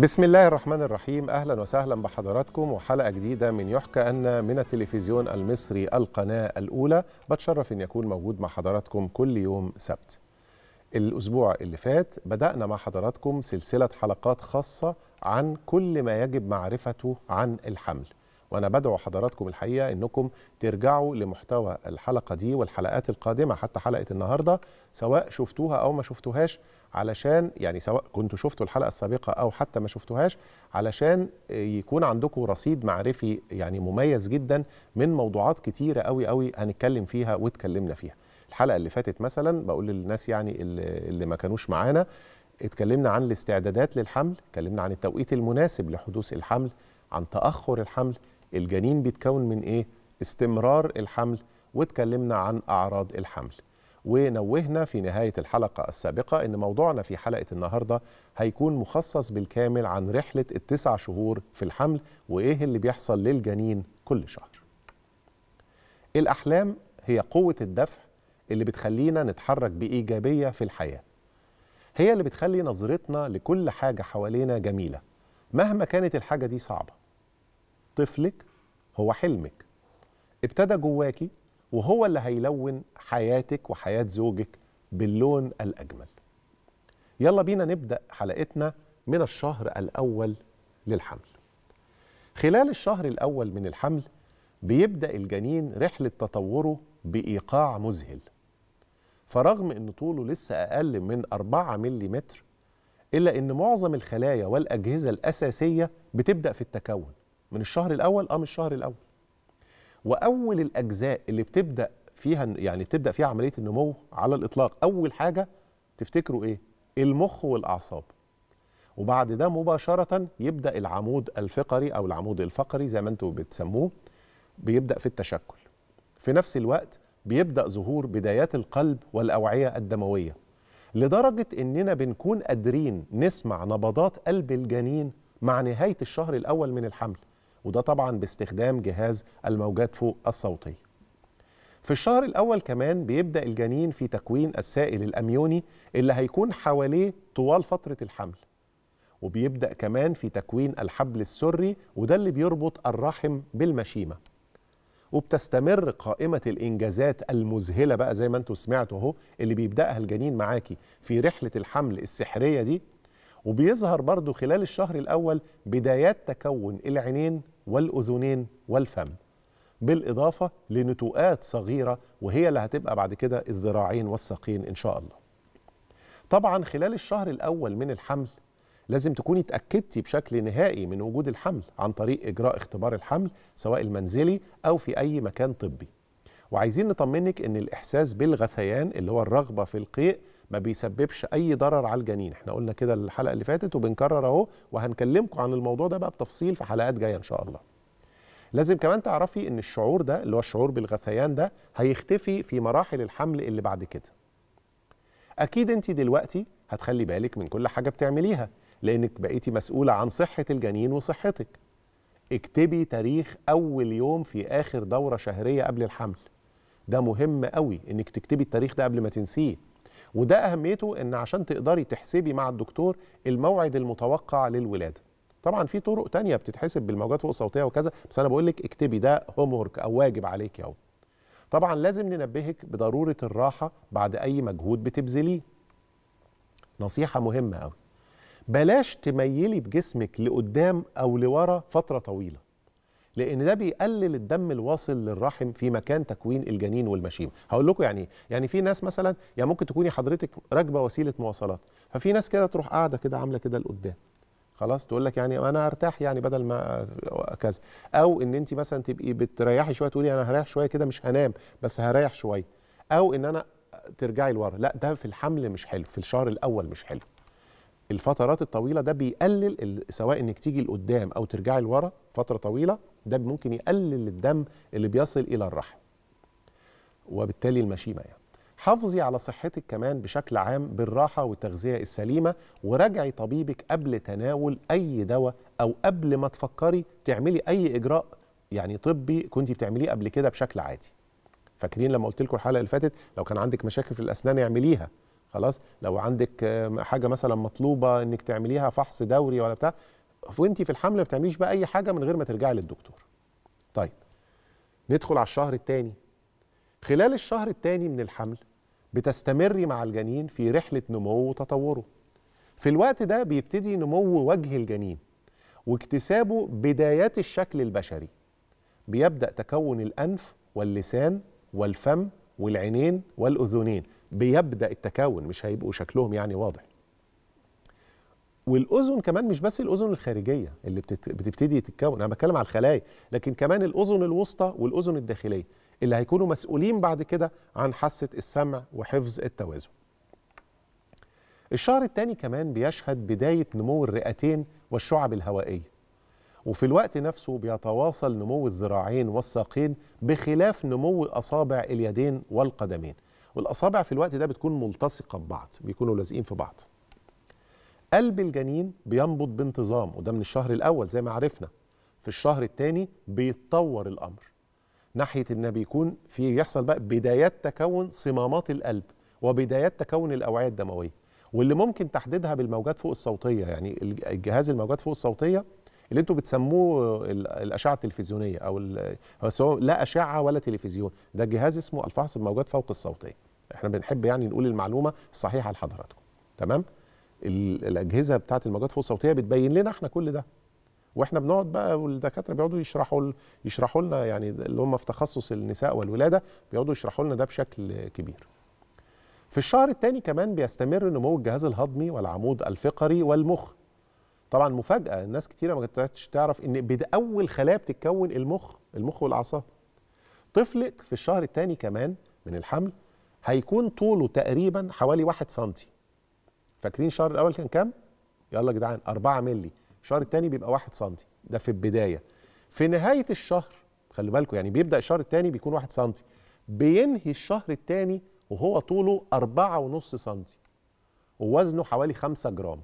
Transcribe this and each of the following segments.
بسم الله الرحمن الرحيم اهلا وسهلا بحضراتكم وحلقه جديده من يحكى ان من التلفزيون المصري القناه الاولى بتشرف ان يكون موجود مع حضراتكم كل يوم سبت. الاسبوع اللي فات بدانا مع حضراتكم سلسله حلقات خاصه عن كل ما يجب معرفته عن الحمل. وانا بدعو حضراتكم الحقيقه انكم ترجعوا لمحتوى الحلقه دي والحلقات القادمه حتى حلقه النهارده سواء شفتوها او ما شفتوهاش علشان يعني سواء كنتوا شفتوا الحلقه السابقه او حتى ما شفتوهاش علشان يكون عندكم رصيد معرفي يعني مميز جدا من موضوعات كتيره قوي قوي هنتكلم فيها واتكلمنا فيها الحلقه اللي فاتت مثلا بقول للناس يعني اللي ما كانوش معانا اتكلمنا عن الاستعدادات للحمل اتكلمنا عن التوقيت المناسب لحدوث الحمل عن تاخر الحمل الجنين بيتكون من ايه استمرار الحمل واتكلمنا عن اعراض الحمل ونوهنا في نهاية الحلقة السابقة أن موضوعنا في حلقة النهاردة هيكون مخصص بالكامل عن رحلة التسع شهور في الحمل وإيه اللي بيحصل للجنين كل شهر الأحلام هي قوة الدفع اللي بتخلينا نتحرك بإيجابية في الحياة هي اللي بتخلي نظرتنا لكل حاجة حوالينا جميلة مهما كانت الحاجة دي صعبة طفلك هو حلمك ابتدى جواكي وهو اللي هيلون حياتك وحياة زوجك باللون الأجمل يلا بينا نبدأ حلقتنا من الشهر الأول للحمل خلال الشهر الأول من الحمل بيبدأ الجنين رحلة تطوره بإيقاع مذهل فرغم أن طوله لسه أقل من 4 ملم إلا أن معظم الخلايا والأجهزة الأساسية بتبدأ في التكون من الشهر الأول أم آه، الشهر الأول واول الاجزاء اللي بتبدا فيها يعني تبدا فيها عمليه النمو على الاطلاق اول حاجه تفتكروا ايه المخ والاعصاب وبعد ده مباشره يبدا العمود الفقري او العمود الفقري زي ما انتم بتسموه بيبدا في التشكل في نفس الوقت بيبدا ظهور بدايات القلب والاوعيه الدمويه لدرجه اننا بنكون قادرين نسمع نبضات قلب الجنين مع نهايه الشهر الاول من الحمل وده طبعا باستخدام جهاز الموجات فوق الصوتي في الشهر الأول كمان بيبدأ الجنين في تكوين السائل الأميوني اللي هيكون حواليه طوال فترة الحمل وبيبدأ كمان في تكوين الحبل السري وده اللي بيربط الرحم بالمشيمة وبتستمر قائمة الإنجازات المذهلة بقى زي ما انتوا سمعتوا اهو اللي بيبدأها الجنين معاكي في رحلة الحمل السحرية دي وبيظهر برضو خلال الشهر الأول بدايات تكون العينين والأذنين والفم بالإضافة لنتوءات صغيرة وهي اللي هتبقى بعد كده الذراعين والساقين إن شاء الله طبعا خلال الشهر الأول من الحمل لازم تكوني اتأكدتي بشكل نهائي من وجود الحمل عن طريق إجراء اختبار الحمل سواء المنزلي أو في أي مكان طبي وعايزين نطمنك أن الإحساس بالغثيان اللي هو الرغبة في القيء ما بيسببش اي ضرر على الجنين احنا قلنا كده الحلقه اللي فاتت وبنكرر اهو وهنكلمكم عن الموضوع ده بقى بتفصيل في حلقات جايه ان شاء الله لازم كمان تعرفي ان الشعور ده اللي هو الشعور بالغثيان ده هيختفي في مراحل الحمل اللي بعد كده اكيد انت دلوقتي هتخلي بالك من كل حاجه بتعمليها لانك بقيتي مسؤوله عن صحه الجنين وصحتك اكتبي تاريخ اول يوم في اخر دوره شهريه قبل الحمل ده مهم قوي انك تكتبي التاريخ ده قبل ما تنسيه وده اهميته ان عشان تقدري تحسبي مع الدكتور الموعد المتوقع للولاده طبعا في طرق تانية بتتحسب بالموجات فوق الصوتيه وكذا بس انا بقول لك اكتبي ده هوم او واجب عليك اهو طبعا لازم ننبهك بضروره الراحه بعد اي مجهود بتبذليه نصيحه مهمه قوي بلاش تميلي بجسمك لقدام او لورا فتره طويله لان ده بيقلل الدم الواصل للرحم في مكان تكوين الجنين والمشيم هقول لكم يعني يعني في ناس مثلا يعني ممكن تكوني حضرتك راكبه وسيله مواصلات ففي ناس كده تروح قاعده كده عامله كده لقدام خلاص تقول لك يعني انا ارتاح يعني بدل ما كذا او ان انت مثلا تبقي بتريحي شويه تقولي انا هريح شويه كده مش هنام بس هريح شويه او ان انا ترجعي لورا لا ده في الحمل مش حلو في الشهر الاول مش حلو الفترات الطويله ده بيقلل سواء انك تيجي لقدام او ترجعي لورا فتره طويله ده ممكن يقلل الدم اللي بيصل الى الرحم وبالتالي المشيمه يعني حافظي على صحتك كمان بشكل عام بالراحه والتغذيه السليمه وراجعي طبيبك قبل تناول اي دواء او قبل ما تفكري تعملي اي اجراء يعني طبي كنت بتعمليه قبل كده بشكل عادي فاكرين لما قلت لكم الحلقه اللي فاتت لو كان عندك مشاكل في الاسنان اعمليها خلاص لو عندك آه، حاجه مثلا مطلوبه انك تعمليها فحص دوري ولا بتاع وانت في الحمل ما بتعمليش بقى اي حاجه من غير ما ترجعي للدكتور طيب ندخل على الشهر الثاني خلال الشهر الثاني من الحمل بتستمري مع الجنين في رحله نمو وتطوره في الوقت ده بيبتدي نمو وجه الجنين واكتسابه بدايات الشكل البشري بيبدا تكون الانف واللسان والفم والعينين والاذنين بيبدا التكون مش هيبقوا شكلهم يعني واضح والاذن كمان مش بس الاذن الخارجيه اللي بتبتدي تتكون انا بتكلم على الخلايا لكن كمان الاذن الوسطى والاذن الداخليه اللي هيكونوا مسؤولين بعد كده عن حاسه السمع وحفظ التوازن الشهر الثاني كمان بيشهد بدايه نمو الرئتين والشعب الهوائيه وفي الوقت نفسه بيتواصل نمو الذراعين والساقين بخلاف نمو اصابع اليدين والقدمين والاصابع في الوقت ده بتكون ملتصقه ببعض بيكونوا لازقين في بعض قلب الجنين بينبض بانتظام وده من الشهر الاول زي ما عرفنا في الشهر الثاني بيتطور الامر ناحيه ان بيكون في يحصل بقى بدايات تكون صمامات القلب وبدايات تكون الاوعيه الدمويه واللي ممكن تحديدها بالموجات فوق الصوتيه يعني الجهاز الموجات فوق الصوتيه اللي انتوا بتسموه الاشعه التلفزيونيه او لا اشعه ولا تلفزيون ده جهاز اسمه الفحص الموجات فوق الصوتيه احنا بنحب يعني نقول المعلومه الصحيحه لحضراتكم تمام الاجهزه بتاعه الموجات فوق الصوتيه بتبين لنا احنا كل ده واحنا بنقعد بقى والدكاتره بيقعدوا يشرحوا يشرحوا لنا يعني اللي هم في تخصص النساء والولاده بيقعدوا يشرحوا لنا ده بشكل كبير في الشهر الثاني كمان بيستمر نمو الجهاز الهضمي والعمود الفقري والمخ طبعا مفاجاه الناس كتيره ما كانتش تعرف ان باول خلايا بتتكون المخ المخ والاعصاب طفلك في الشهر الثاني كمان من الحمل هيكون طوله تقريبا حوالي 1 سم فاكرين الشهر الاول كان كام يلا يا جدعان 4 مللي الشهر الثاني بيبقى 1 سم ده في البدايه في نهايه الشهر خلي بالكم يعني بيبدا الشهر الثاني بيكون 1 سم بينهي الشهر الثاني وهو طوله 4.5 سم ووزنه حوالي 5 جرام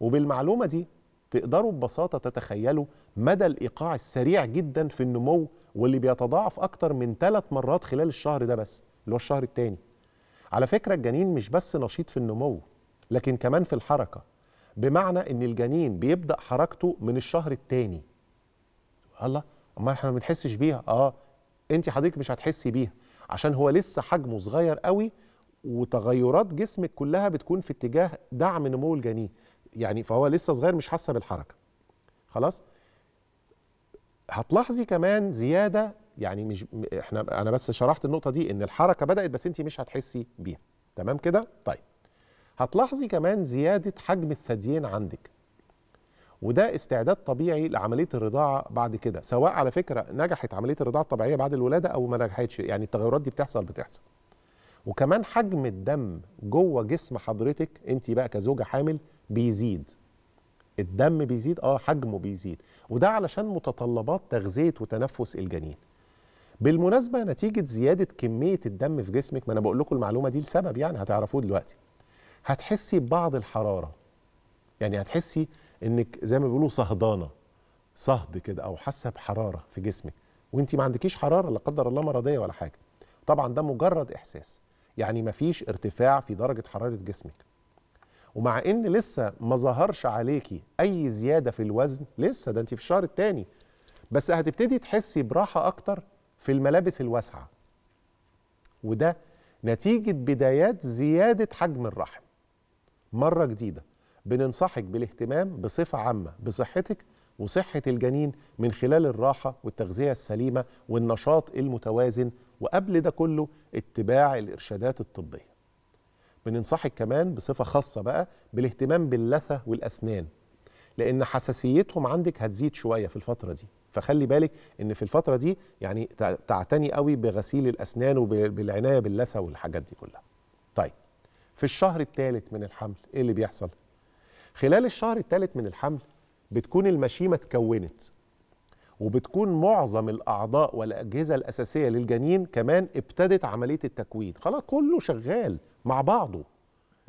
وبالمعلومه دي تقدروا ببساطه تتخيلوا مدى الايقاع السريع جدا في النمو واللي بيتضاعف اكتر من ثلاث مرات خلال الشهر ده بس اللي هو الشهر الثاني على فكره الجنين مش بس نشيط في النمو لكن كمان في الحركه بمعنى ان الجنين بيبدا حركته من الشهر الثاني الله امال احنا ما بنحسش بيها اه انت حضرتك مش هتحسي بيها عشان هو لسه حجمه صغير قوي وتغيرات جسمك كلها بتكون في اتجاه دعم نمو الجنين يعني فهو لسه صغير مش حاسه بالحركه خلاص هتلاحظي كمان زياده يعني مش احنا انا بس شرحت النقطه دي ان الحركه بدات بس انت مش هتحسي بيها تمام كده طيب هتلاحظي كمان زياده حجم الثديين عندك وده استعداد طبيعي لعمليه الرضاعه بعد كده سواء على فكره نجحت عمليه الرضاعه الطبيعيه بعد الولاده او ما نجحتش يعني التغيرات دي بتحصل بتحصل وكمان حجم الدم جوه جسم حضرتك انت بقى كزوجه حامل بيزيد الدم بيزيد اه حجمه بيزيد وده علشان متطلبات تغذيه وتنفس الجنين بالمناسبه نتيجه زياده كميه الدم في جسمك ما انا بقول لكم المعلومه دي لسبب يعني هتعرفوه دلوقتي هتحسي ببعض الحراره يعني هتحسي انك زي ما بيقولوا صهدانه صهد كده او حاسه بحراره في جسمك وانت ما عندكيش حراره لا قدر الله مرضيه ولا حاجه طبعا ده مجرد احساس يعني ما فيش ارتفاع في درجه حراره جسمك ومع ان لسه ما ظهرش عليكي اي زياده في الوزن لسه ده انت في الشهر الثاني بس هتبتدي تحسي براحه اكتر في الملابس الواسعة وده نتيجة بدايات زيادة حجم الرحم مرة جديدة بننصحك بالاهتمام بصفة عامة بصحتك وصحة الجنين من خلال الراحة والتغذية السليمة والنشاط المتوازن وقبل ده كله اتباع الإرشادات الطبية بننصحك كمان بصفة خاصة بقى بالاهتمام باللثة والأسنان لان حساسيتهم عندك هتزيد شويه في الفتره دي فخلي بالك ان في الفتره دي يعني تعتني قوي بغسيل الاسنان وبالعنايه باللثه والحاجات دي كلها طيب في الشهر الثالث من الحمل ايه اللي بيحصل خلال الشهر الثالث من الحمل بتكون المشيمه اتكونت وبتكون معظم الاعضاء والاجهزه الاساسيه للجنين كمان ابتدت عمليه التكوين خلاص كله شغال مع بعضه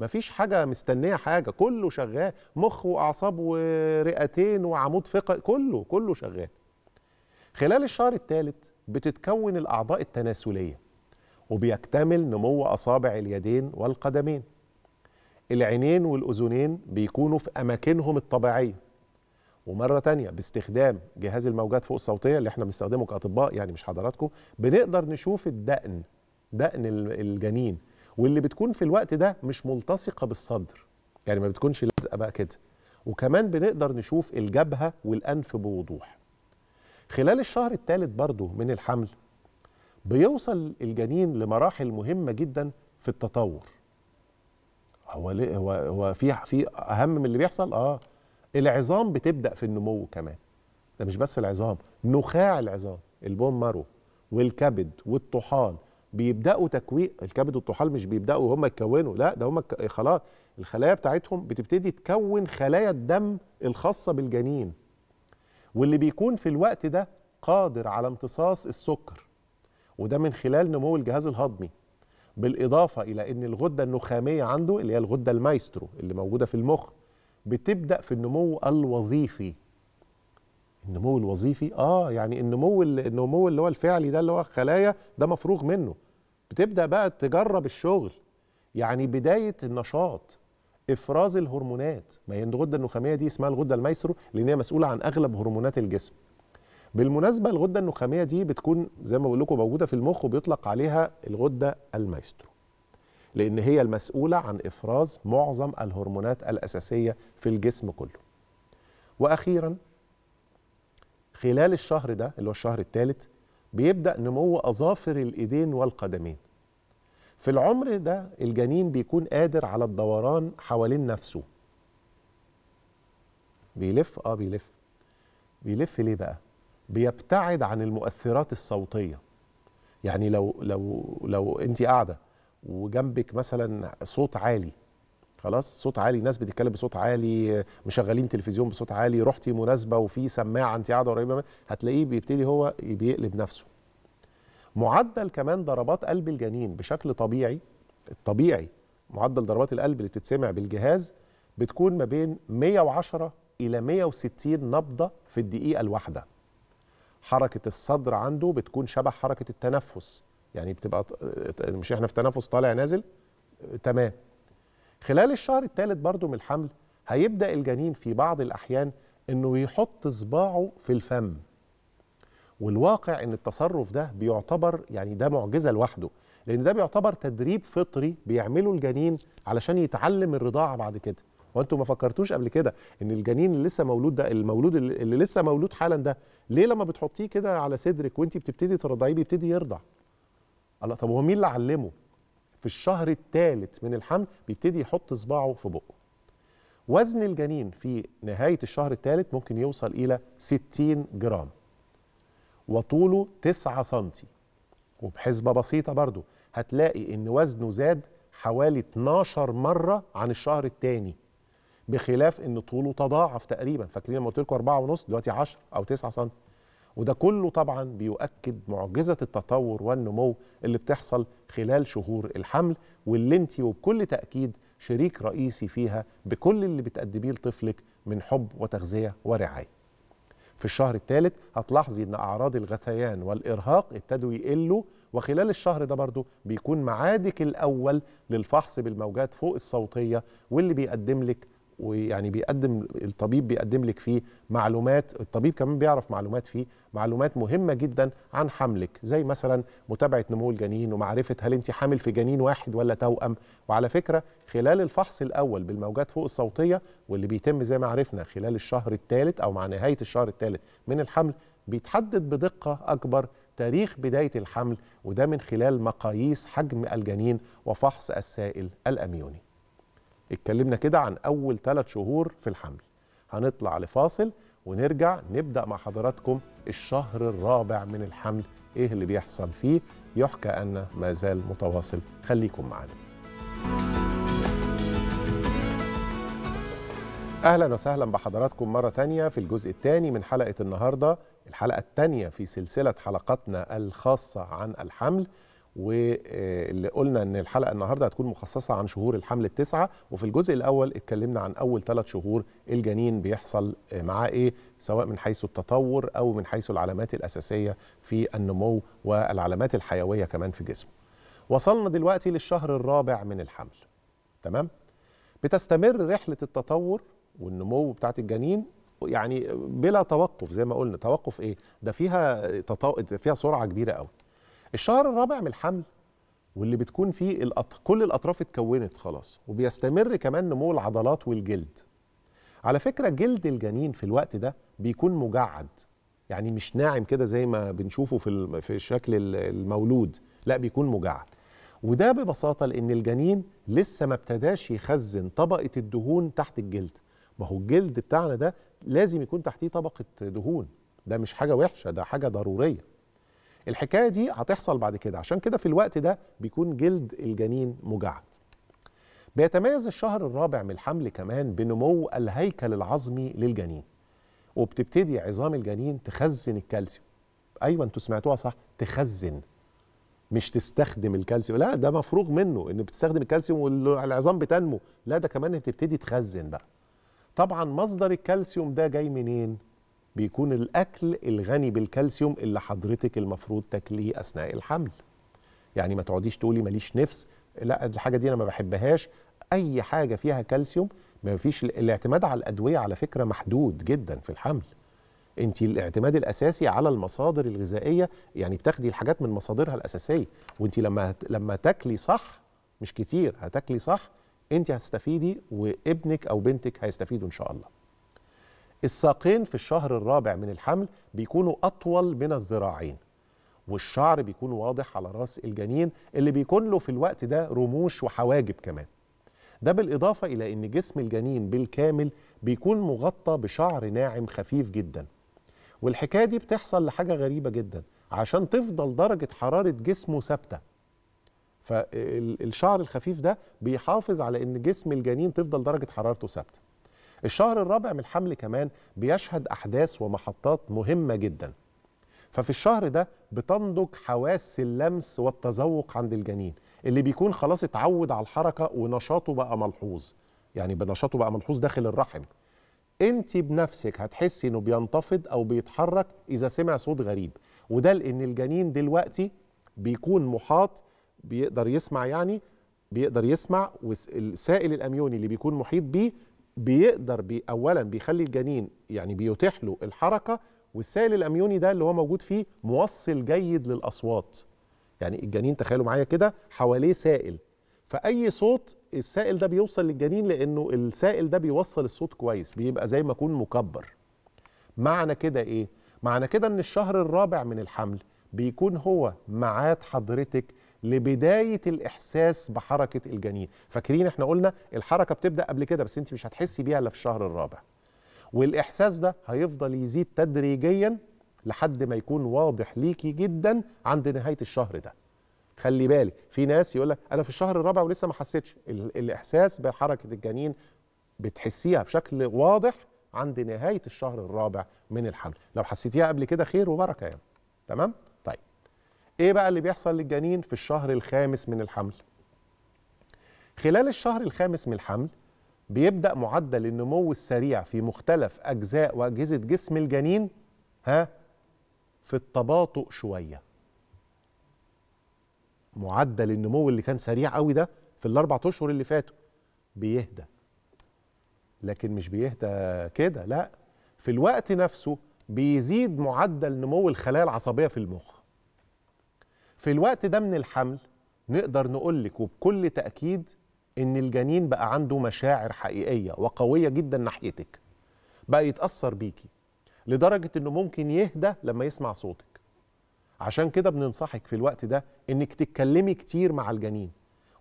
مفيش حاجه مستنيه حاجه كله شغال مخ واعصاب ورئتين وعمود فقري كله كله شغال خلال الشهر الثالث بتتكون الاعضاء التناسليه وبيكتمل نمو اصابع اليدين والقدمين العينين والاذنين بيكونوا في اماكنهم الطبيعيه ومره تانية باستخدام جهاز الموجات فوق الصوتيه اللي احنا بنستخدمه كاطباء يعني مش حضراتكم بنقدر نشوف الدقن دقن الجنين واللي بتكون في الوقت ده مش ملتصقه بالصدر يعني ما بتكونش لازقه بقى كده وكمان بنقدر نشوف الجبهه والانف بوضوح خلال الشهر الثالث برضه من الحمل بيوصل الجنين لمراحل مهمه جدا في التطور هو ليه هو هو في في اهم من اللي بيحصل اه العظام بتبدا في النمو كمان ده مش بس العظام نخاع العظام البون مارو والكبد والطحال بيبداوا تكوين الكبد والطحال مش بيبداوا هم يكونوا لا ده هم خلاص الخلايا بتاعتهم بتبتدي تكون خلايا الدم الخاصه بالجنين واللي بيكون في الوقت ده قادر على امتصاص السكر وده من خلال نمو الجهاز الهضمي بالاضافه الى ان الغده النخاميه عنده اللي هي الغده المايسترو اللي موجوده في المخ بتبدا في النمو الوظيفي النمو الوظيفي اه يعني النمو النمو اللي هو الفعلي ده اللي هو الخلايا ده مفروغ منه بتبدا بقى تجرب الشغل يعني بدايه النشاط افراز الهرمونات ما هي الغده النخاميه دي اسمها الغده الميسرو لان هي مسؤوله عن اغلب هرمونات الجسم بالمناسبه الغده النخاميه دي بتكون زي ما بقول لكم موجوده في المخ وبيطلق عليها الغده المايسترو لان هي المسؤوله عن افراز معظم الهرمونات الاساسيه في الجسم كله واخيرا خلال الشهر ده اللي هو الشهر الثالث بيبدأ نمو أظافر الإيدين والقدمين في العمر ده الجنين بيكون قادر على الدوران حوالين نفسه بيلف اه بيلف بيلف ليه بقى بيبتعد عن المؤثرات الصوتيه يعني لو لو لو انت قاعده وجنبك مثلا صوت عالي خلاص صوت عالي ناس بتتكلم بصوت عالي مشغلين تلفزيون بصوت عالي رحتي مناسبه وفي سماعه انت قاعده قريبه هتلاقيه بيبتدي هو بيقلب نفسه معدل كمان ضربات قلب الجنين بشكل طبيعي الطبيعي معدل ضربات القلب اللي بتتسمع بالجهاز بتكون ما بين 110 الى 160 نبضه في الدقيقه الواحده حركه الصدر عنده بتكون شبه حركه التنفس يعني بتبقى مش احنا في تنفس طالع نازل تمام خلال الشهر الثالث برضو من الحمل هيبدأ الجنين في بعض الأحيان أنه يحط صباعه في الفم والواقع أن التصرف ده بيعتبر يعني ده معجزة لوحده لأن ده بيعتبر تدريب فطري بيعمله الجنين علشان يتعلم الرضاعة بعد كده وانتم ما فكرتوش قبل كده ان الجنين اللي لسه مولود ده المولود اللي لسه مولود حالا ده ليه لما بتحطيه كده على صدرك وانت بتبتدي ترضعيه بيبتدي يرضع الله طب هو مين اللي علمه في الشهر الثالث من الحمل بيبتدي يحط صباعه في بقه وزن الجنين في نهاية الشهر الثالث ممكن يوصل إلى 60 جرام وطوله 9 سنتي وبحسبة بسيطة برضو هتلاقي إن وزنه زاد حوالي 12 مرة عن الشهر الثاني بخلاف إن طوله تضاعف تقريبا فاكرين لما قلت لكم 4 ونص دلوقتي 10 أو 9 سنتي وده كله طبعا بيؤكد معجزة التطور والنمو اللي بتحصل خلال شهور الحمل واللي انت وبكل تأكيد شريك رئيسي فيها بكل اللي بتقدميه لطفلك من حب وتغذية ورعاية في الشهر الثالث هتلاحظي ان اعراض الغثيان والارهاق ابتدوا يقلوا وخلال الشهر ده برضو بيكون معادك الاول للفحص بالموجات فوق الصوتيه واللي بيقدم لك ويعني بيقدم الطبيب بيقدم لك فيه معلومات الطبيب كمان بيعرف معلومات فيه معلومات مهمة جدا عن حملك زي مثلا متابعة نمو الجنين ومعرفة هل انت حامل في جنين واحد ولا توأم وعلى فكرة خلال الفحص الأول بالموجات فوق الصوتية واللي بيتم زي ما عرفنا خلال الشهر الثالث أو مع نهاية الشهر الثالث من الحمل بيتحدد بدقة أكبر تاريخ بداية الحمل وده من خلال مقاييس حجم الجنين وفحص السائل الأميوني اتكلمنا كده عن أول ثلاث شهور في الحمل هنطلع لفاصل ونرجع نبدأ مع حضراتكم الشهر الرابع من الحمل إيه اللي بيحصل فيه يحكى أن ما زال متواصل خليكم معانا أهلا وسهلا بحضراتكم مرة تانية في الجزء الثاني من حلقة النهاردة الحلقة الثانية في سلسلة حلقاتنا الخاصة عن الحمل واللي قلنا ان الحلقه النهارده هتكون مخصصه عن شهور الحمل التسعه وفي الجزء الاول اتكلمنا عن اول ثلاث شهور الجنين بيحصل معاه ايه سواء من حيث التطور او من حيث العلامات الاساسيه في النمو والعلامات الحيويه كمان في جسمه. وصلنا دلوقتي للشهر الرابع من الحمل. تمام؟ بتستمر رحله التطور والنمو بتاعت الجنين يعني بلا توقف زي ما قلنا توقف ايه ده فيها تطو... فيها سرعه كبيره قوي الشهر الرابع من الحمل واللي بتكون فيه الأط... كل الاطراف اتكونت خلاص وبيستمر كمان نمو العضلات والجلد على فكره جلد الجنين في الوقت ده بيكون مجعد يعني مش ناعم كده زي ما بنشوفه في في شكل المولود لا بيكون مجعد وده ببساطه لان الجنين لسه ما ابتداش يخزن طبقه الدهون تحت الجلد ما هو الجلد بتاعنا ده لازم يكون تحتيه طبقه دهون ده مش حاجه وحشه ده حاجه ضروريه الحكايه دي هتحصل بعد كده عشان كده في الوقت ده بيكون جلد الجنين مجعد بيتميز الشهر الرابع من الحمل كمان بنمو الهيكل العظمي للجنين وبتبتدي عظام الجنين تخزن الكالسيوم ايوه انتوا سمعتوها صح تخزن مش تستخدم الكالسيوم لا ده مفروغ منه ان بتستخدم الكالسيوم والعظام بتنمو لا ده كمان بتبتدي تخزن بقى طبعا مصدر الكالسيوم ده جاي منين بيكون الأكل الغني بالكالسيوم اللي حضرتك المفروض تاكليه أثناء الحمل يعني ما تقعديش تقولي ماليش نفس لا الحاجة دي أنا ما بحبهاش أي حاجة فيها كالسيوم ما فيش الاعتماد على الأدوية على فكرة محدود جدا في الحمل انت الاعتماد الاساسي على المصادر الغذائيه يعني بتاخدي الحاجات من مصادرها الاساسيه وانت لما لما تاكلي صح مش كتير هتاكلي صح انت هتستفيدي وابنك او بنتك هيستفيدوا ان شاء الله الساقين في الشهر الرابع من الحمل بيكونوا أطول من الذراعين والشعر بيكون واضح على راس الجنين اللي بيكون له في الوقت ده رموش وحواجب كمان ده بالإضافة إلى أن جسم الجنين بالكامل بيكون مغطى بشعر ناعم خفيف جدا والحكاية دي بتحصل لحاجة غريبة جدا عشان تفضل درجة حرارة جسمه ثابتة فالشعر الخفيف ده بيحافظ على أن جسم الجنين تفضل درجة حرارته ثابته الشهر الرابع من الحمل كمان بيشهد أحداث ومحطات مهمة جدا ففي الشهر ده بتنضج حواس اللمس والتذوق عند الجنين اللي بيكون خلاص اتعود على الحركة ونشاطه بقى ملحوظ يعني بنشاطه بقى ملحوظ داخل الرحم انت بنفسك هتحسي انه بينتفض او بيتحرك اذا سمع صوت غريب وده لان الجنين دلوقتي بيكون محاط بيقدر يسمع يعني بيقدر يسمع والسائل الاميوني اللي بيكون محيط بيه بيقدر بي اولا بيخلي الجنين يعني بيتيح له الحركه والسائل الاميوني ده اللي هو موجود فيه موصل جيد للاصوات يعني الجنين تخيلوا معايا كده حواليه سائل فاي صوت السائل ده بيوصل للجنين لانه السائل ده بيوصل الصوت كويس بيبقى زي ما يكون مكبر معنى كده ايه معنى كده ان الشهر الرابع من الحمل بيكون هو معاد حضرتك لبدايه الاحساس بحركه الجنين فاكرين احنا قلنا الحركه بتبدا قبل كده بس انت مش هتحسي بيها الا في الشهر الرابع والاحساس ده هيفضل يزيد تدريجيا لحد ما يكون واضح ليكي جدا عند نهايه الشهر ده خلي بالك في ناس يقول لك انا في الشهر الرابع ولسه ما حسيتش الاحساس بحركه الجنين بتحسيها بشكل واضح عند نهايه الشهر الرابع من الحمل لو حسيتيها قبل كده خير وبركه يعني تمام ايه بقى اللي بيحصل للجنين في الشهر الخامس من الحمل خلال الشهر الخامس من الحمل بيبدا معدل النمو السريع في مختلف اجزاء واجهزه جسم الجنين ها في التباطؤ شويه معدل النمو اللي كان سريع قوي ده في الاربع اشهر اللي فاتوا بيهدى لكن مش بيهدى كده لا في الوقت نفسه بيزيد معدل نمو الخلايا العصبيه في المخ في الوقت ده من الحمل نقدر نقول لك وبكل تأكيد إن الجنين بقى عنده مشاعر حقيقية وقوية جدا ناحيتك بقى يتأثر بيكي لدرجة إنه ممكن يهدى لما يسمع صوتك عشان كده بننصحك في الوقت ده إنك تتكلمي كتير مع الجنين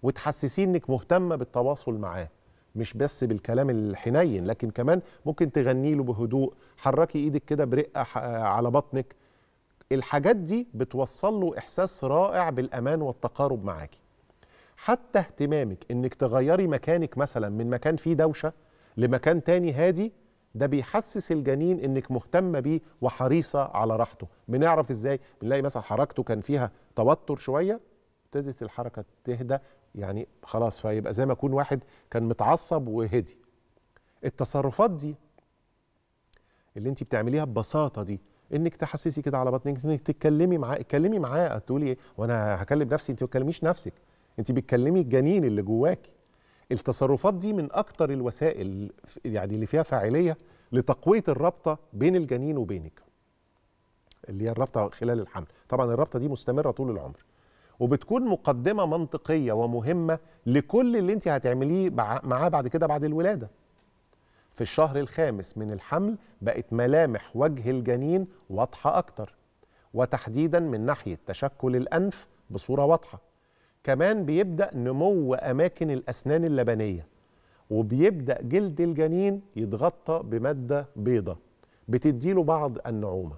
وتحسسيه إنك مهتمة بالتواصل معاه مش بس بالكلام الحنين لكن كمان ممكن تغني له بهدوء حركي ايدك كده برقه على بطنك الحاجات دي بتوصل له إحساس رائع بالأمان والتقارب معاكي حتى اهتمامك إنك تغيري مكانك مثلا من مكان فيه دوشة لمكان تاني هادي ده بيحسس الجنين انك مهتمه بيه وحريصه على راحته بنعرف ازاي بنلاقي مثلا حركته كان فيها توتر شويه ابتدت الحركه تهدى يعني خلاص فيبقى زي ما يكون واحد كان متعصب وهدي التصرفات دي اللي انت بتعمليها ببساطه دي انك تحسسي كده على بطنك انك تتكلمي معاه اتكلمي معاه تقولي ايه وانا هكلم نفسي انت ما تكلميش نفسك انت بتكلمي الجنين اللي جواكي التصرفات دي من اكتر الوسائل يعني اللي فيها فاعليه لتقويه الرابطه بين الجنين وبينك اللي هي الرابطه خلال الحمل طبعا الرابطه دي مستمره طول العمر وبتكون مقدمه منطقيه ومهمه لكل اللي انت هتعمليه معاه بعد كده بعد الولاده في الشهر الخامس من الحمل بقت ملامح وجه الجنين واضحة أكتر وتحديدا من ناحية تشكل الأنف بصورة واضحة كمان بيبدأ نمو أماكن الأسنان اللبنية وبيبدأ جلد الجنين يتغطى بمادة بيضة بتديله بعض النعومة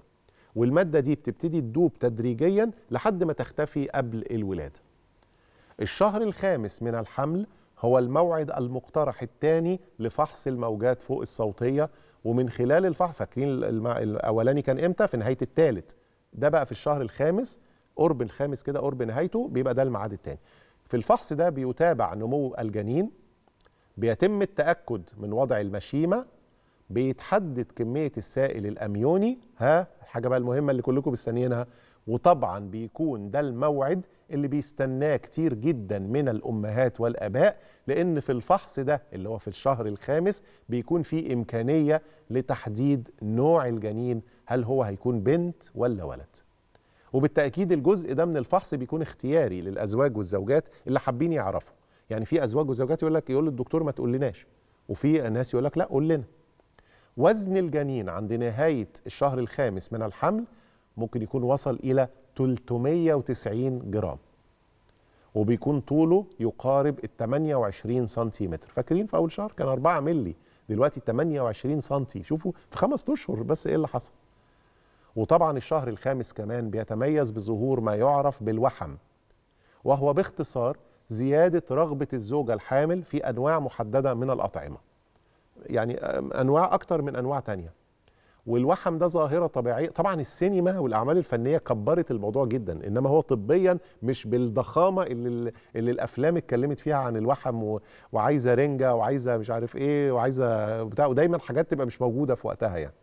والمادة دي بتبتدي تدوب تدريجيا لحد ما تختفي قبل الولادة الشهر الخامس من الحمل هو الموعد المقترح الثاني لفحص الموجات فوق الصوتيه ومن خلال الفحص فاكرين الاولاني كان امتى في نهايه الثالث ده بقى في الشهر الخامس قرب الخامس كده قرب نهايته بيبقى ده الميعاد الثاني في الفحص ده بيتابع نمو الجنين بيتم التاكد من وضع المشيمه بيتحدد كميه السائل الاميوني ها الحاجه بقى المهمه اللي كلكم مستنيينها وطبعا بيكون ده الموعد اللي بيستناه كتير جدا من الامهات والاباء لان في الفحص ده اللي هو في الشهر الخامس بيكون في امكانيه لتحديد نوع الجنين هل هو هيكون بنت ولا ولد وبالتاكيد الجزء ده من الفحص بيكون اختياري للازواج والزوجات اللي حابين يعرفوا يعني في ازواج وزوجات يقول لك يقول للدكتور ما تقولناش وفي ناس يقول لك لا قول لنا وزن الجنين عند نهايه الشهر الخامس من الحمل ممكن يكون وصل إلى 390 جرام وبيكون طوله يقارب ال 28 سنتيمتر فاكرين في أول شهر كان 4 ملي دلوقتي 28 سنتي شوفوا في خمس أشهر بس إيه اللي حصل وطبعا الشهر الخامس كمان بيتميز بظهور ما يعرف بالوحم وهو باختصار زيادة رغبة الزوجة الحامل في أنواع محددة من الأطعمة يعني أنواع أكتر من أنواع تانية والوحم ده ظاهره طبيعيه طبعا السينما والاعمال الفنيه كبرت الموضوع جدا انما هو طبيا مش بالضخامه اللي, اللي الافلام اتكلمت فيها عن الوحم و... وعايزه رنجه وعايزه مش عارف ايه وعايزه بتاع ودايما حاجات تبقى مش موجوده في وقتها يعني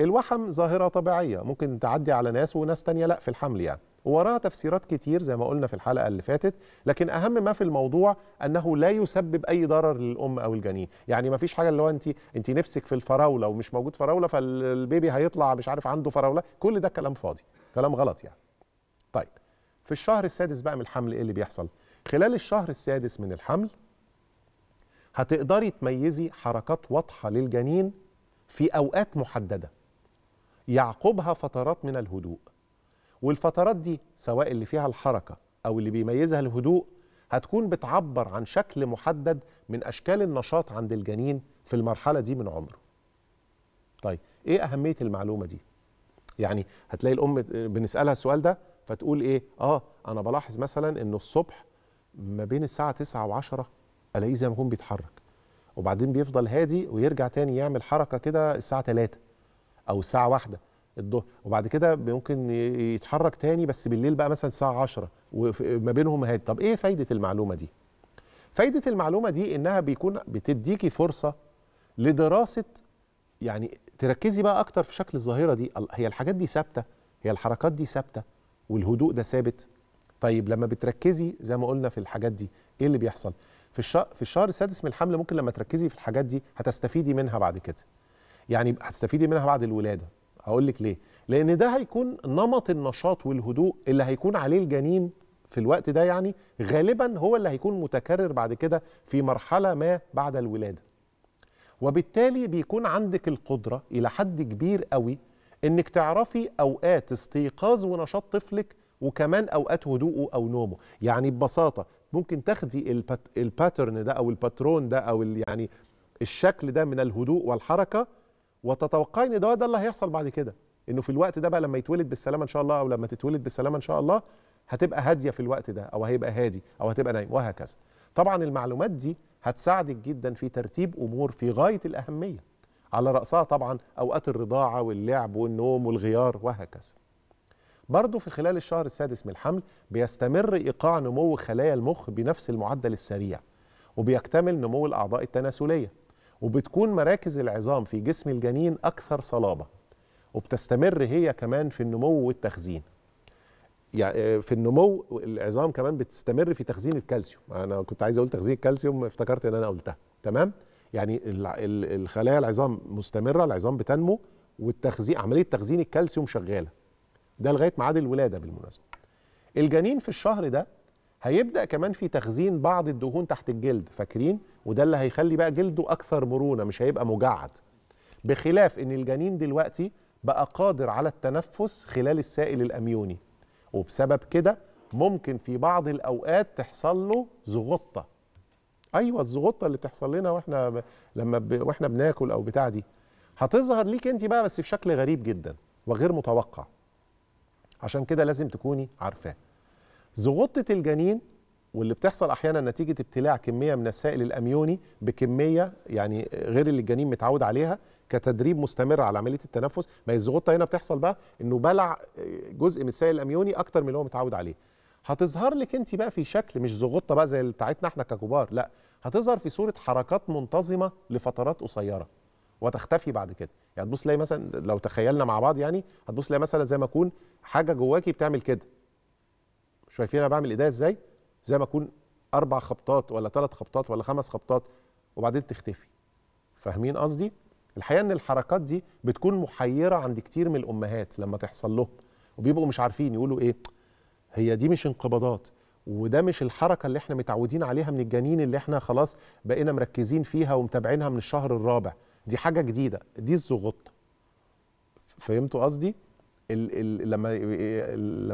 الوحم ظاهره طبيعيه ممكن تعدي على ناس وناس تانية لا في الحمل يعني وراها تفسيرات كتير زي ما قلنا في الحلقة اللي فاتت لكن أهم ما في الموضوع أنه لا يسبب أي ضرر للأم أو الجنين يعني ما فيش حاجة اللي هو أنت أنت نفسك في الفراولة ومش موجود فراولة فالبيبي هيطلع مش عارف عنده فراولة كل ده كلام فاضي كلام غلط يعني طيب في الشهر السادس بقى من الحمل إيه اللي بيحصل خلال الشهر السادس من الحمل هتقدري تميزي حركات واضحة للجنين في أوقات محددة يعقبها فترات من الهدوء والفترات دي سواء اللي فيها الحركة أو اللي بيميزها الهدوء هتكون بتعبر عن شكل محدد من أشكال النشاط عند الجنين في المرحلة دي من عمره طيب إيه أهمية المعلومة دي؟ يعني هتلاقي الأم بنسألها السؤال ده فتقول إيه؟ آه أنا بلاحظ مثلا إنه الصبح ما بين الساعة 9 و10 ألاقيه زي ما يكون بيتحرك وبعدين بيفضل هادي ويرجع تاني يعمل حركة كده الساعة 3 أو الساعة 1 الظهر وبعد كده ممكن يتحرك تاني بس بالليل بقى مثلا الساعه 10 وما بينهم هاد طب ايه فايده المعلومه دي فايده المعلومه دي انها بيكون بتديكي فرصه لدراسه يعني تركزي بقى اكتر في شكل الظاهره دي هي الحاجات دي ثابته هي الحركات دي ثابته والهدوء ده ثابت طيب لما بتركزي زي ما قلنا في الحاجات دي ايه اللي بيحصل في الشهر في الشهر السادس من الحمل ممكن لما تركزي في الحاجات دي هتستفيدي منها بعد كده يعني هتستفيدي منها بعد الولاده هقول لك ليه لان ده هيكون نمط النشاط والهدوء اللي هيكون عليه الجنين في الوقت ده يعني غالبا هو اللي هيكون متكرر بعد كده في مرحله ما بعد الولاده وبالتالي بيكون عندك القدره الى حد كبير قوي انك تعرفي اوقات استيقاظ ونشاط طفلك وكمان اوقات هدوءه او نومه يعني ببساطه ممكن تاخدي الباترن ده او الباترون ده او يعني الشكل ده من الهدوء والحركه وتتوقعي ان ده ده اللي هيحصل بعد كده انه في الوقت ده بقى لما يتولد بالسلامه ان شاء الله او لما تتولد بالسلامه ان شاء الله هتبقى هاديه في الوقت ده او هيبقى هادي او هتبقى نايم وهكذا طبعا المعلومات دي هتساعدك جدا في ترتيب امور في غايه الاهميه على راسها طبعا اوقات الرضاعه واللعب والنوم والغيار وهكذا برضه في خلال الشهر السادس من الحمل بيستمر ايقاع نمو خلايا المخ بنفس المعدل السريع وبيكتمل نمو الاعضاء التناسليه وبتكون مراكز العظام في جسم الجنين أكثر صلابة وبتستمر هي كمان في النمو والتخزين يعني آه، في النمو العظام كمان بتستمر في تخزين الكالسيوم انا كنت عايز اقول تخزين الكالسيوم افتكرت ان انا قلتها تمام يعني الخلايا العظام مستمره العظام بتنمو والتخزين عمليه تخزين الكالسيوم شغاله ده لغايه معاد الولاده بالمناسبه الجنين في الشهر ده هيبدا كمان في تخزين بعض الدهون تحت الجلد فاكرين وده اللي هيخلي بقى جلده اكثر مرونه مش هيبقى مجعد بخلاف ان الجنين دلوقتي بقى قادر على التنفس خلال السائل الاميوني وبسبب كده ممكن في بعض الاوقات تحصل له زغطه ايوه الزغطه اللي بتحصل لنا واحنا ب... لما ب... واحنا بناكل او بتاع دي هتظهر ليك انت بقى بس في شكل غريب جدا وغير متوقع عشان كده لازم تكوني عارفاه زغطه الجنين واللي بتحصل احيانا نتيجه ابتلاع كميه من السائل الاميوني بكميه يعني غير اللي الجنين متعود عليها كتدريب مستمر على عمليه التنفس ما هي الزغوطه هنا بتحصل بقى انه بلع جزء من السائل الاميوني اكتر من اللي هو متعود عليه هتظهر لك انت بقى في شكل مش زغوطه بقى زي بتاعتنا احنا ككبار لا هتظهر في صوره حركات منتظمه لفترات قصيره وتختفي بعد كده يعني هتبص تلاقي مثلا لو تخيلنا مع بعض يعني هتبص تلاقي مثلا زي ما اكون حاجه جواكي بتعمل كده شايفين انا بعمل ايديا ازاي زي ما اكون اربع خبطات ولا ثلاث خبطات ولا خمس خبطات وبعدين تختفي فاهمين قصدي الحقيقه ان الحركات دي بتكون محيره عند كتير من الامهات لما تحصل لهم وبيبقوا مش عارفين يقولوا ايه هي دي مش انقباضات وده مش الحركه اللي احنا متعودين عليها من الجنين اللي احنا خلاص بقينا مركزين فيها ومتابعينها من الشهر الرابع دي حاجه جديده دي الزغط فهمتوا قصدي ال ال لما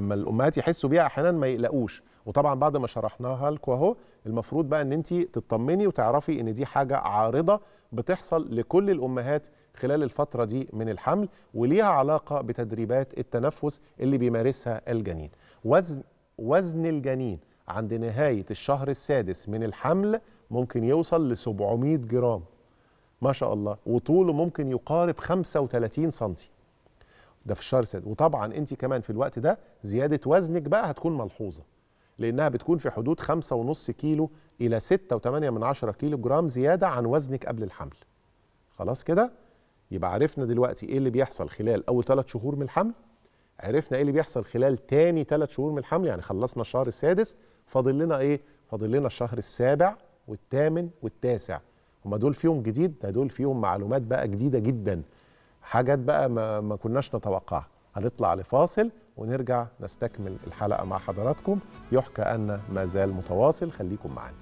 لما الامهات يحسوا بيها احيانا ما يقلقوش وطبعا بعد ما شرحناها لكم اهو المفروض بقى ان انت تطمني وتعرفي ان دي حاجه عارضه بتحصل لكل الامهات خلال الفتره دي من الحمل وليها علاقه بتدريبات التنفس اللي بيمارسها الجنين وزن وزن الجنين عند نهايه الشهر السادس من الحمل ممكن يوصل ل 700 جرام ما شاء الله وطوله ممكن يقارب 35 سنتي ده في الشهر السادس وطبعا انت كمان في الوقت ده زياده وزنك بقى هتكون ملحوظه لانها بتكون في حدود 5.5 كيلو الى 6.8 كيلو جرام زياده عن وزنك قبل الحمل خلاص كده يبقى عرفنا دلوقتي ايه اللي بيحصل خلال اول 3 شهور من الحمل عرفنا ايه اللي بيحصل خلال تاني 3 شهور من الحمل يعني خلصنا الشهر السادس فاضل لنا ايه فاضل لنا الشهر السابع والثامن والتاسع هما دول فيهم جديد ده دول فيهم معلومات بقى جديده جدا حاجات بقى ما, ما كناش نتوقعها هنطلع لفاصل ونرجع نستكمل الحلقة مع حضراتكم يحكى أن ما زال متواصل خليكم معنا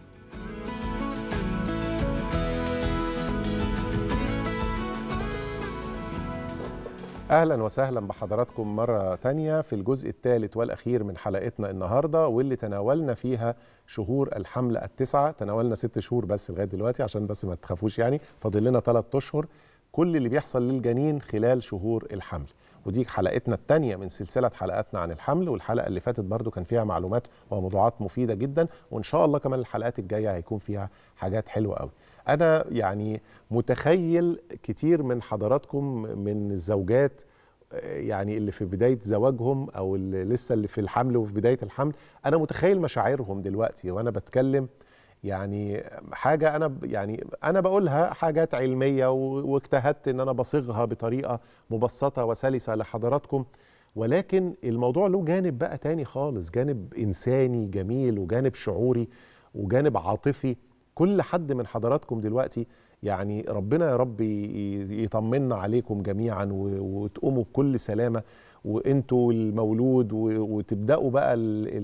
أهلا وسهلا بحضراتكم مرة تانية في الجزء الثالث والأخير من حلقتنا النهاردة واللي تناولنا فيها شهور الحملة التسعة تناولنا ست شهور بس لغاية دلوقتي عشان بس ما تخافوش يعني فاضل لنا ثلاث أشهر كل اللي بيحصل للجنين خلال شهور الحمل ودي حلقتنا الثانيه من سلسله حلقاتنا عن الحمل والحلقه اللي فاتت برضو كان فيها معلومات وموضوعات مفيده جدا وان شاء الله كمان الحلقات الجايه هيكون فيها حاجات حلوه قوي انا يعني متخيل كتير من حضراتكم من الزوجات يعني اللي في بدايه زواجهم او اللي لسه اللي في الحمل وفي بدايه الحمل انا متخيل مشاعرهم دلوقتي وانا بتكلم يعني حاجه انا يعني انا بقولها حاجات علميه واجتهدت ان انا بصيغها بطريقه مبسطه وسلسه لحضراتكم ولكن الموضوع له جانب بقى تاني خالص جانب انساني جميل وجانب شعوري وجانب عاطفي كل حد من حضراتكم دلوقتي يعني ربنا يا رب يطمنا عليكم جميعا وتقوموا بكل سلامه وانتوا المولود وتبداوا بقى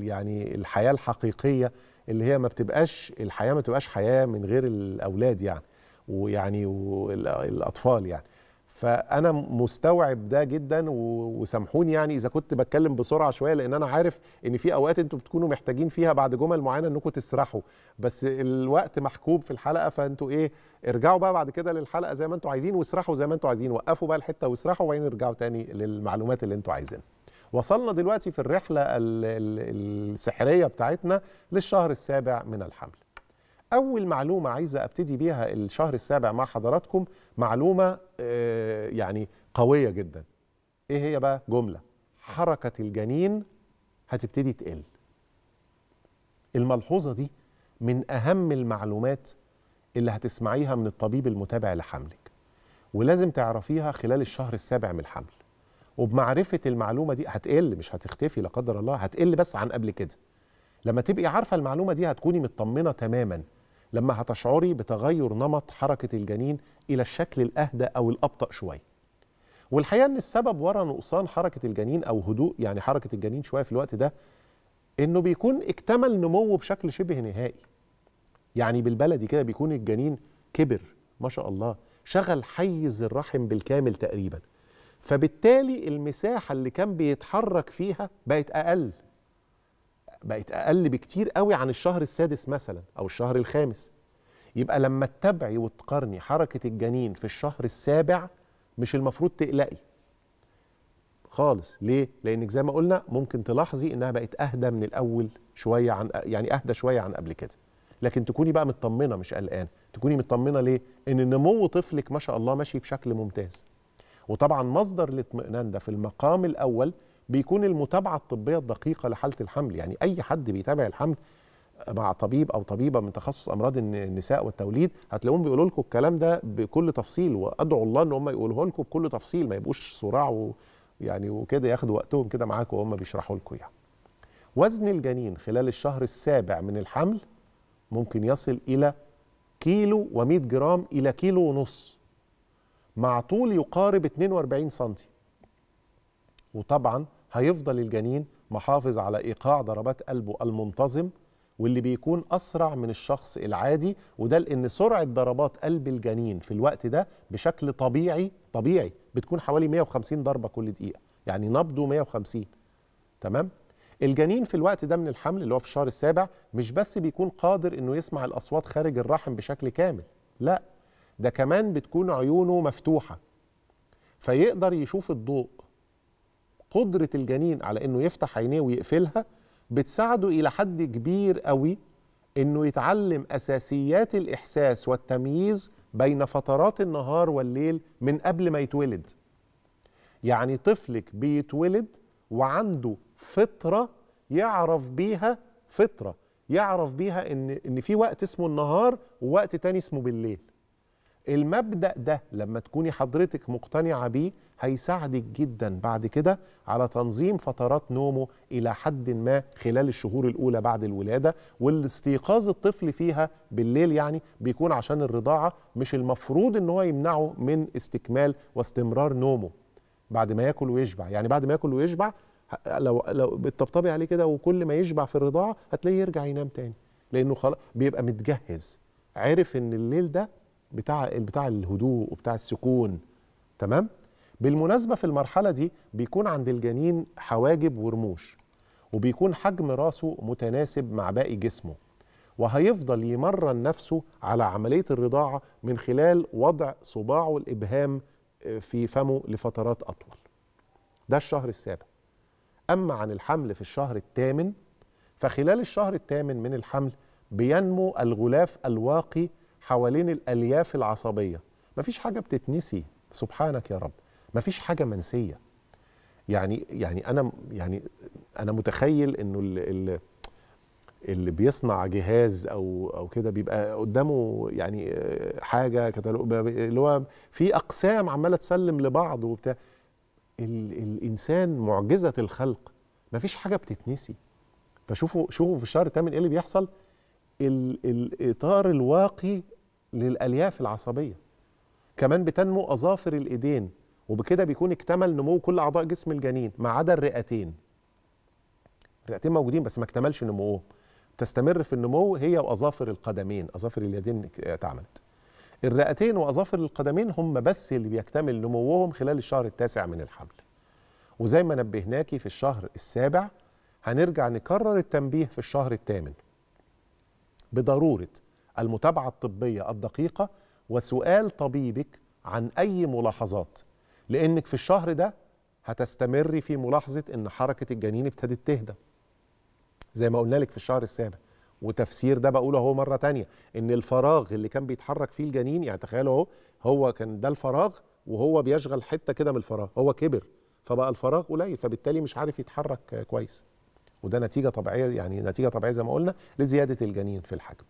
يعني الحياه الحقيقيه اللي هي ما بتبقاش الحياه ما بتبقاش حياه من غير الاولاد يعني ويعني والاطفال يعني فانا مستوعب ده جدا وسامحوني يعني اذا كنت بتكلم بسرعه شويه لان انا عارف ان في اوقات انتوا بتكونوا محتاجين فيها بعد جمل معينه انكم تسرحوا بس الوقت محكوب في الحلقه فانتوا ايه ارجعوا بقى بعد كده للحلقه زي ما انتوا عايزين واسرحوا زي ما انتوا عايزين وقفوا بقى الحته واسرحوا وبعدين ارجعوا تاني للمعلومات اللي انتوا عايزينها وصلنا دلوقتي في الرحلة السحرية بتاعتنا للشهر السابع من الحمل أول معلومة عايزة أبتدي بيها الشهر السابع مع حضراتكم معلومة آه، يعني قوية جدا إيه هي بقى جملة حركة الجنين هتبتدي تقل الملحوظة دي من أهم المعلومات اللي هتسمعيها من الطبيب المتابع لحملك ولازم تعرفيها خلال الشهر السابع من الحمل وبمعرفه المعلومه دي هتقل مش هتختفي لا قدر الله هتقل بس عن قبل كده لما تبقي عارفه المعلومه دي هتكوني مطمنه تماما لما هتشعري بتغير نمط حركه الجنين الى الشكل الاهدى او الابطا شويه والحقيقه ان السبب ورا نقصان حركه الجنين او هدوء يعني حركه الجنين شويه في الوقت ده انه بيكون اكتمل نموه بشكل شبه نهائي يعني بالبلدي كده بيكون الجنين كبر ما شاء الله شغل حيز الرحم بالكامل تقريبا فبالتالي المساحة اللي كان بيتحرك فيها بقت أقل بقت أقل بكتير قوي عن الشهر السادس مثلا أو الشهر الخامس يبقى لما تتبعي وتقارني حركة الجنين في الشهر السابع مش المفروض تقلقي خالص ليه؟ لأنك زي ما قلنا ممكن تلاحظي إنها بقت أهدى من الأول شوية عن يعني أهدى شوية عن قبل كده لكن تكوني بقى مطمنة مش قلقانة تكوني مطمنة ليه؟ إن نمو طفلك ما شاء الله ماشي بشكل ممتاز وطبعا مصدر الاطمئنان ده في المقام الاول بيكون المتابعه الطبيه الدقيقه لحاله الحمل يعني اي حد بيتابع الحمل مع طبيب او طبيبه من تخصص امراض النساء والتوليد هتلاقيهم بيقولوا لكم الكلام ده بكل تفصيل وادعو الله ان هم يقولوه لكم بكل تفصيل ما يبقوش صراع ويعني وكده ياخدوا وقتهم كده معاكم وهم بيشرحوا لكم يعني. وزن الجنين خلال الشهر السابع من الحمل ممكن يصل الى كيلو و100 جرام الى كيلو ونص مع طول يقارب 42 سم وطبعا هيفضل الجنين محافظ على ايقاع ضربات قلبه المنتظم واللي بيكون اسرع من الشخص العادي وده لان سرعه ضربات قلب الجنين في الوقت ده بشكل طبيعي طبيعي بتكون حوالي 150 ضربه كل دقيقه يعني نبضه 150 تمام الجنين في الوقت ده من الحمل اللي هو في الشهر السابع مش بس بيكون قادر انه يسمع الاصوات خارج الرحم بشكل كامل لا ده كمان بتكون عيونه مفتوحه فيقدر يشوف الضوء قدره الجنين على انه يفتح عينيه ويقفلها بتساعده الى حد كبير قوي انه يتعلم اساسيات الاحساس والتمييز بين فترات النهار والليل من قبل ما يتولد يعني طفلك بيتولد وعنده فطره يعرف بيها فطره يعرف بيها ان ان في وقت اسمه النهار ووقت تاني اسمه بالليل المبدأ ده لما تكوني حضرتك مقتنعة بيه هيساعدك جدا بعد كده على تنظيم فترات نومه إلى حد ما خلال الشهور الأولى بعد الولادة والاستيقاظ الطفل فيها بالليل يعني بيكون عشان الرضاعة مش المفروض إن هو يمنعه من استكمال واستمرار نومه بعد ما ياكل ويشبع يعني بعد ما ياكل ويشبع لو لو بتطبطبي عليه كده وكل ما يشبع في الرضاعة هتلاقيه يرجع ينام تاني لأنه خلاص بيبقى متجهز عرف إن الليل ده بتاع بتاع الهدوء وبتاع السكون تمام بالمناسبه في المرحله دي بيكون عند الجنين حواجب ورموش وبيكون حجم راسه متناسب مع باقي جسمه وهيفضل يمرن نفسه على عمليه الرضاعه من خلال وضع صباعه الابهام آه، في فمه لفترات اطول ده الشهر السابع اما عن الحمل في الشهر الثامن فخلال الشهر الثامن من الحمل بينمو الغلاف الواقي حوالين الالياف العصبيه مفيش حاجه بتتنسي سبحانك يا رب مفيش حاجه منسيه يعني يعني انا يعني انا متخيل انه اللي, اللي بيصنع جهاز او او كده بيبقى قدامه يعني آه، حاجه كتالوج اللي هو في اقسام عماله تسلم لبعض وبتاع الانسان معجزه الخلق مفيش حاجه بتتنسي فشوفوا شوفوا في الشهر الثامن ايه اللي بيحصل الإطار الواقي للألياف العصبية كمان بتنمو أظافر الإيدين وبكده بيكون اكتمل نمو كل أعضاء جسم الجنين ما عدا الرئتين الرئتين موجودين بس ما اكتملش نموهم تستمر في النمو هي وأظافر القدمين أظافر اليدين اتعملت الرئتين وأظافر القدمين هم بس اللي بيكتمل نموهم خلال الشهر التاسع من الحمل وزي ما نبهناكي في الشهر السابع هنرجع نكرر التنبيه في الشهر الثامن بضروره المتابعه الطبيه الدقيقه وسؤال طبيبك عن اي ملاحظات لانك في الشهر ده هتستمر في ملاحظه ان حركه الجنين ابتدت تهدى زي ما قلنا لك في الشهر السابع وتفسير ده بقوله اهو مره تانية ان الفراغ اللي كان بيتحرك فيه الجنين يعني تخيلوا اهو هو كان ده الفراغ وهو بيشغل حته كده من الفراغ هو كبر فبقى الفراغ قليل فبالتالي مش عارف يتحرك كويس وده نتيجه طبيعيه يعني نتيجه طبيعيه زي ما قلنا لزياده الجنين في الحجم.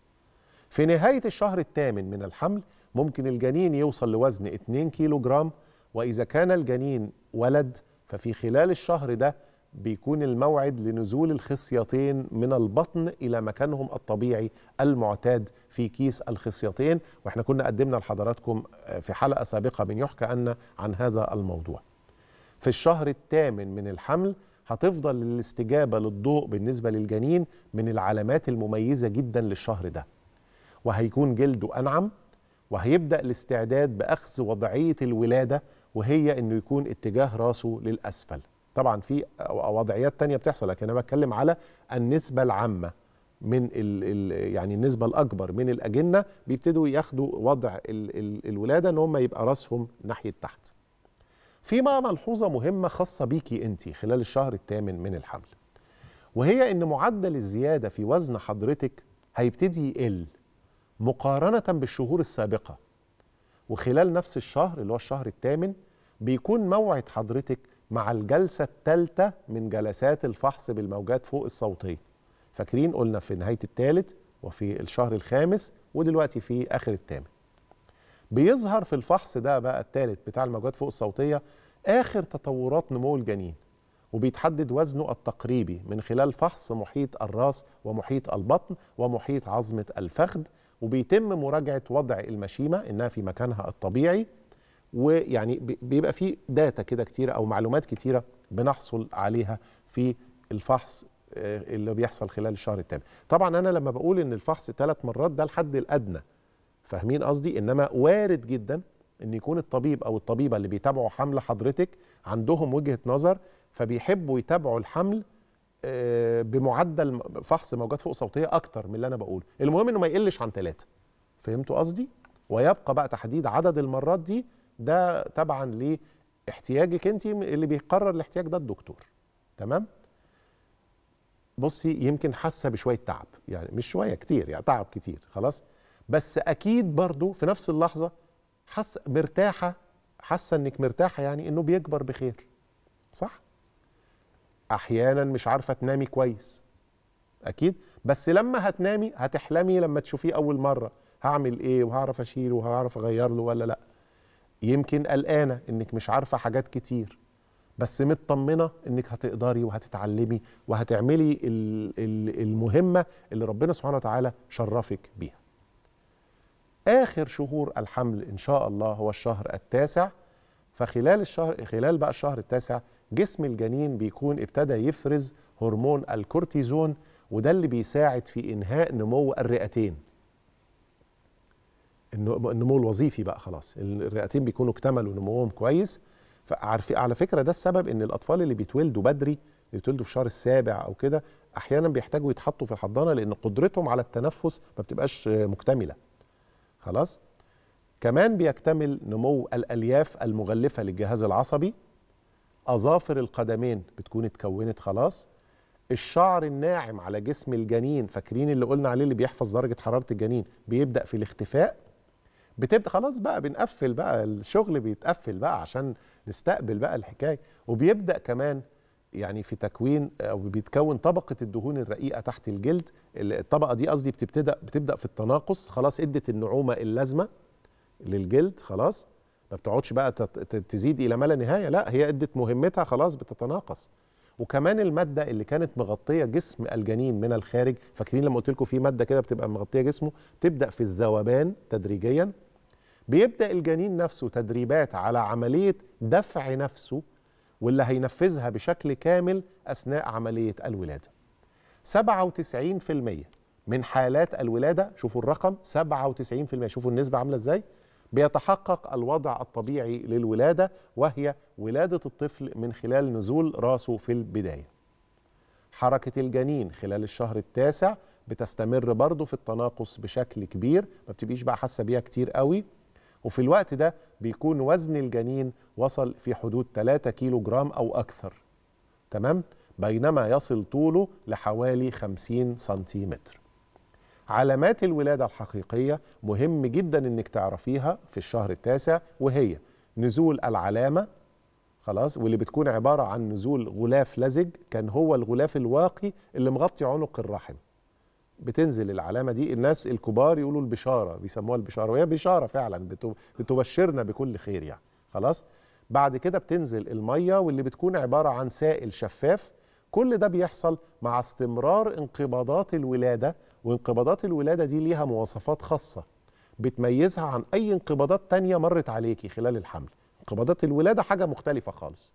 في نهايه الشهر الثامن من الحمل ممكن الجنين يوصل لوزن 2 كيلو جرام واذا كان الجنين ولد ففي خلال الشهر ده بيكون الموعد لنزول الخصيتين من البطن الى مكانهم الطبيعي المعتاد في كيس الخصيتين واحنا كنا قدمنا لحضراتكم آه، في حلقه سابقه من يحكى عن هذا الموضوع. في الشهر الثامن من الحمل هتفضل الاستجابه للضوء بالنسبه للجنين من العلامات المميزه جدا للشهر ده وهيكون جلده انعم وهيبدا الاستعداد باخذ وضعيه الولاده وهي انه يكون اتجاه راسه للاسفل طبعا في وضعيات تانية بتحصل لكن انا بتكلم على النسبه العامه من الـ الـ يعني النسبه الاكبر من الاجنه بيبتدوا ياخدوا وضع الـ الـ الولاده ان هم يبقى راسهم ناحيه تحت في بقى ملحوظة مهمة خاصة بيكي أنت خلال الشهر الثامن من الحمل وهي أن معدل الزيادة في وزن حضرتك هيبتدي يقل مقارنة بالشهور السابقة وخلال نفس الشهر اللي هو الشهر الثامن بيكون موعد حضرتك مع الجلسة الثالثة من جلسات الفحص بالموجات فوق الصوتية فاكرين قلنا في نهاية الثالث وفي الشهر الخامس ودلوقتي في آخر الثامن بيظهر في الفحص ده بقى الثالث بتاع الموجات فوق الصوتيه اخر تطورات نمو الجنين وبيتحدد وزنه التقريبي من خلال فحص محيط الراس ومحيط البطن ومحيط عظمه الفخذ وبيتم مراجعه وضع المشيمه انها في مكانها الطبيعي ويعني بيبقى في داتا كده كتيره او معلومات كتيره بنحصل عليها في الفحص آه، اللي بيحصل خلال الشهر التالي طبعا انا لما بقول ان الفحص ثلاث مرات ده الحد الادنى فاهمين قصدي انما وارد جدا ان يكون الطبيب او الطبيبه اللي بيتابعوا حمل حضرتك عندهم وجهه نظر فبيحبوا يتابعوا الحمل آه، بمعدل فحص موجات فوق صوتيه اكتر من اللي انا بقوله المهم انه ما يقلش عن ثلاثه فهمتوا قصدي ويبقى بقى تحديد عدد المرات دي ده تبعا لاحتياجك انت اللي بيقرر الاحتياج ده الدكتور تمام بصي يمكن حاسه بشويه تعب يعني مش شويه كتير يعني تعب كتير خلاص بس اكيد برضو في نفس اللحظه حس مرتاحه حاسه انك مرتاحه يعني انه بيكبر بخير صح احيانا مش عارفه تنامي كويس اكيد بس لما هتنامي هتحلمي لما تشوفيه اول مره هعمل ايه وهعرف اشيله وهعرف اغير له ولا لا يمكن قلقانه انك مش عارفه حاجات كتير بس مطمنه انك هتقدري وهتتعلمي وهتعملي المهمه اللي ربنا سبحانه وتعالى شرفك بيها اخر شهور الحمل ان شاء الله هو الشهر التاسع فخلال الشهر خلال بقى الشهر التاسع جسم الجنين بيكون ابتدى يفرز هرمون الكورتيزون وده اللي بيساعد في انهاء نمو الرئتين النمو الوظيفي بقى خلاص الرئتين بيكونوا اكتملوا نموهم كويس فعارف على فكره ده السبب ان الاطفال اللي بيتولدوا بدري اللي بيتولدوا في الشهر السابع او كده احيانا بيحتاجوا يتحطوا في الحضانه لان قدرتهم على التنفس ما بتبقاش مكتمله خلاص كمان بيكتمل نمو الالياف المغلفه للجهاز العصبي اظافر القدمين بتكون اتكونت خلاص الشعر الناعم على جسم الجنين فاكرين اللي قلنا عليه اللي بيحفظ درجه حراره الجنين بيبدا في الاختفاء بتبدا خلاص بقى بنقفل بقى الشغل بيتقفل بقى عشان نستقبل بقى الحكايه وبيبدا كمان يعني في تكوين او بيتكون طبقه الدهون الرقيقه تحت الجلد الطبقه دي قصدي بتبتدا بتبدا في التناقص خلاص ادت النعومه اللازمه للجلد خلاص ما بتقعدش بقى تزيد الى ما لا نهايه لا هي ادت مهمتها خلاص بتتناقص وكمان الماده اللي كانت مغطيه جسم الجنين من الخارج فاكرين لما قلت لكم في ماده كده بتبقى مغطيه جسمه تبدا في الذوبان تدريجيا بيبدا الجنين نفسه تدريبات على عمليه دفع نفسه واللي هينفذها بشكل كامل أثناء عملية الولادة 97% من حالات الولادة شوفوا الرقم 97% شوفوا النسبة عاملة إزاي بيتحقق الوضع الطبيعي للولادة وهي ولادة الطفل من خلال نزول راسه في البداية حركة الجنين خلال الشهر التاسع بتستمر برضه في التناقص بشكل كبير ما بتبقيش بقى حاسة بيها كتير قوي وفي الوقت ده بيكون وزن الجنين وصل في حدود 3 كيلو جرام أو أكثر تمام؟ بينما يصل طوله لحوالي 50 سنتيمتر علامات الولادة الحقيقية مهم جدا انك تعرفيها في الشهر التاسع وهي نزول العلامة خلاص واللي بتكون عبارة عن نزول غلاف لزج كان هو الغلاف الواقي اللي مغطي عنق الرحم بتنزل العلامه دي الناس الكبار يقولوا البشاره بيسموها البشاره وهي بشاره فعلا بتبشرنا بكل خير يعني خلاص بعد كده بتنزل الميه واللي بتكون عباره عن سائل شفاف كل ده بيحصل مع استمرار انقباضات الولاده وانقباضات الولاده دي ليها مواصفات خاصه بتميزها عن اي انقباضات تانية مرت عليكي خلال الحمل انقباضات الولاده حاجه مختلفه خالص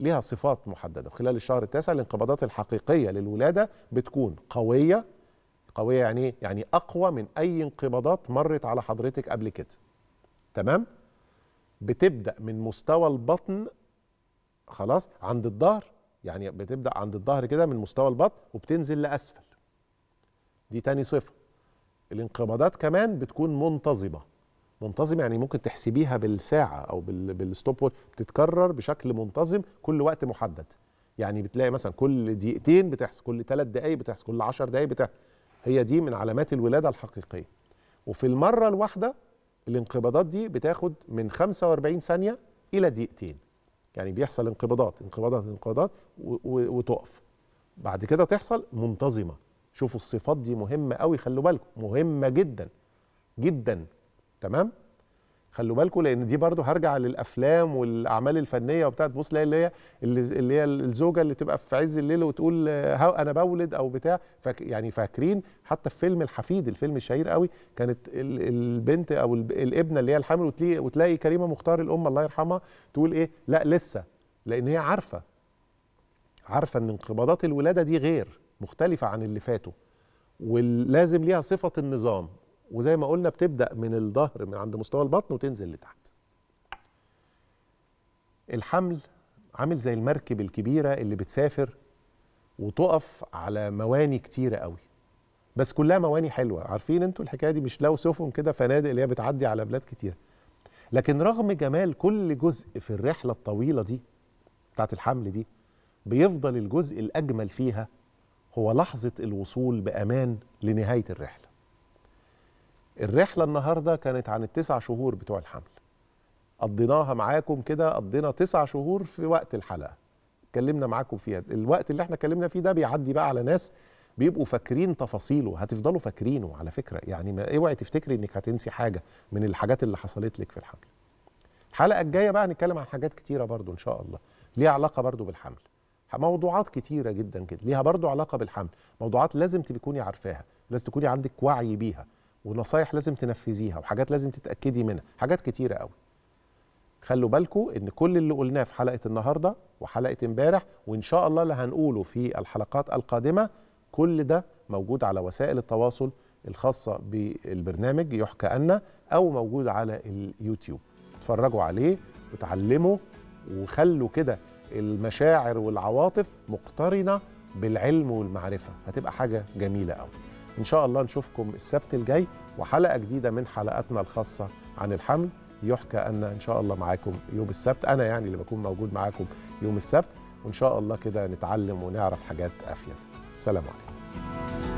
ليها صفات محدده خلال الشهر التاسع الانقباضات الحقيقيه للولاده بتكون قويه قويه يعني ايه يعني اقوى من اي انقباضات مرت على حضرتك قبل كده تمام بتبدا من مستوى البطن خلاص عند الظهر يعني بتبدا عند الظهر كده من مستوى البطن وبتنزل لاسفل دي تاني صفه الانقباضات كمان بتكون منتظمه منتظم يعني ممكن تحسبيها بالساعة أو بالستوب ووتش بتتكرر بشكل منتظم كل وقت محدد يعني بتلاقي مثلا كل دقيقتين بتحصل كل ثلاث دقايق بتحصل كل عشر دقايق بتحصل هي دي من علامات الولاده الحقيقيه وفي المره الواحده الانقباضات دي بتاخد من 45 ثانيه الى دقيقتين يعني بيحصل انقباضات انقباضات انقباضات وتقف بعد كده تحصل منتظمه شوفوا الصفات دي مهمه قوي خلوا بالكم مهمه جدا جدا تمام خلوا بالكم لان دي برضو هرجع للافلام والاعمال الفنيه وبتاع تبص اللي هي اللي هي الزوجه اللي تبقى في عز الليل وتقول انا بولد او بتاع فك يعني فاكرين حتى في فيلم الحفيد الفيلم الشهير قوي كانت البنت او الابنه اللي هي الحامل وتلاقي وتلاقي كريمه مختار الام الله يرحمها تقول ايه لا لسه لان هي عارفه عارفه ان انقباضات الولاده دي غير مختلفه عن اللي فاتوا ولازم ليها صفه النظام وزي ما قلنا بتبدا من الظهر من عند مستوى البطن وتنزل لتحت الحمل عامل زي المركب الكبيره اللي بتسافر وتقف على مواني كتيره قوي بس كلها مواني حلوه عارفين انتوا الحكايه دي مش لو سفن كده فنادق اللي هي بتعدي على بلاد كتير لكن رغم جمال كل جزء في الرحله الطويله دي بتاعت الحمل دي بيفضل الجزء الاجمل فيها هو لحظه الوصول بامان لنهايه الرحله الرحله النهارده كانت عن التسع شهور بتوع الحمل قضيناها معاكم كده قضينا تسع شهور في وقت الحلقه اتكلمنا معاكم فيها الوقت اللي احنا اتكلمنا فيه ده بيعدي بقى على ناس بيبقوا فاكرين تفاصيله هتفضلوا فاكرينه على فكره يعني ما اوعي تفتكري انك هتنسي حاجه من الحاجات اللي حصلت لك في الحمل الحلقه الجايه بقى هنتكلم عن حاجات كتيره برضو ان شاء الله ليها علاقه برضو بالحمل موضوعات كتيره جدا كده ليها برضو علاقه بالحمل موضوعات لازم تكوني عارفاها لازم تكوني عندك وعي بيها ونصايح لازم تنفذيها وحاجات لازم تتاكدي منها حاجات كتيره قوي خلوا بالكم ان كل اللي قلناه في حلقه النهارده وحلقه امبارح وان شاء الله اللي هنقوله في الحلقات القادمه كل ده موجود على وسائل التواصل الخاصه بالبرنامج يحكى أن او موجود على اليوتيوب اتفرجوا عليه وتعلموا وخلوا كده المشاعر والعواطف مقترنه بالعلم والمعرفه هتبقى حاجه جميله قوي إن شاء الله نشوفكم السبت الجاي وحلقة جديدة من حلقاتنا الخاصة عن الحمل يحكى أن إن شاء الله معاكم يوم السبت أنا يعني اللي بكون موجود معاكم يوم السبت وإن شاء الله كده نتعلم ونعرف حاجات أفيد سلام عليكم